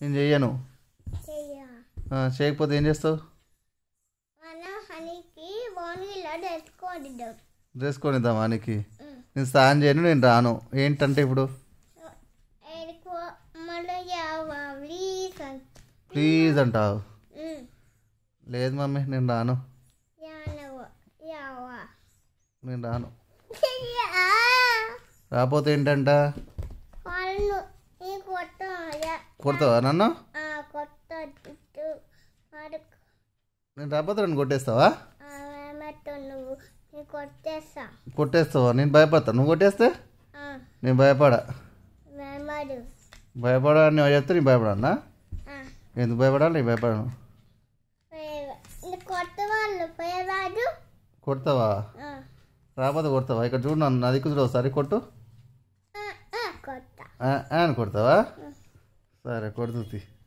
నేను చెయ్యను చేయకపోతే ఏం చేస్తావు డ్రెస్ కొనిద్దాం వానికి నేను స్నానం చేయను నేను రాను ఏంటంటే ఇప్పుడు ప్లీజ్ అంటావు లేదు మమ్మీ నేను రాను నేను రాను రాకపోతే ఏంటంట కొడతావా నన్ను నేను రాబోతున్నాను కొట్టేస్తావా కొట్టేస్తావా నేను భయపడతా నువ్వు కొట్టేస్తే నేను భయపడా భయపడా నువ్వు చెప్తే నేను భయపడన్నా ఎందుకు భయపడాలి నేను భయపడను కొడతావా రాబోతే కొడతావా ఇక్కడ చూడు నన్ను దిక్కు చూడవు ఒకసారి కొట్టు అని కొడతావా Para, ah, recuerdo a ti.